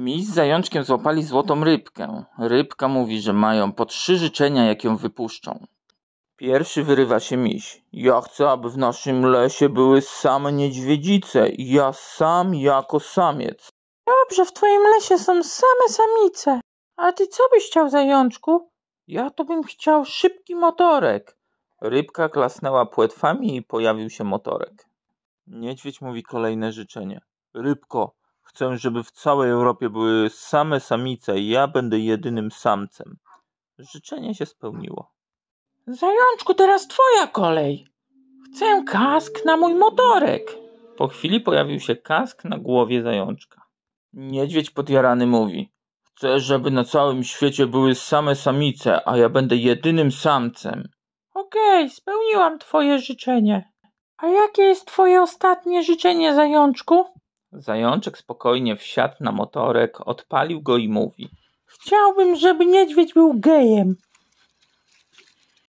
Miś z zajączkiem złapali złotą rybkę. Rybka mówi, że mają po trzy życzenia, jak ją wypuszczą. Pierwszy wyrywa się miś. Ja chcę, aby w naszym lesie były same niedźwiedzice. Ja sam jako samiec. Dobrze, w twoim lesie są same samice. A ty co byś chciał, zajączku? Ja to bym chciał szybki motorek. Rybka klasnęła płetwami i pojawił się motorek. Niedźwiedź mówi kolejne życzenie. Rybko, Chcę, żeby w całej Europie były same samice i ja będę jedynym samcem. Życzenie się spełniło. Zajączku, teraz twoja kolej. Chcę kask na mój motorek. Po chwili pojawił się kask na głowie zajączka. Niedźwiedź podjarany mówi. Chcę, żeby na całym świecie były same samice, a ja będę jedynym samcem. Okej, spełniłam twoje życzenie. A jakie jest twoje ostatnie życzenie, zajączku? Zajączek spokojnie wsiadł na motorek, odpalił go i mówi: Chciałbym, żeby niedźwiedź był gejem.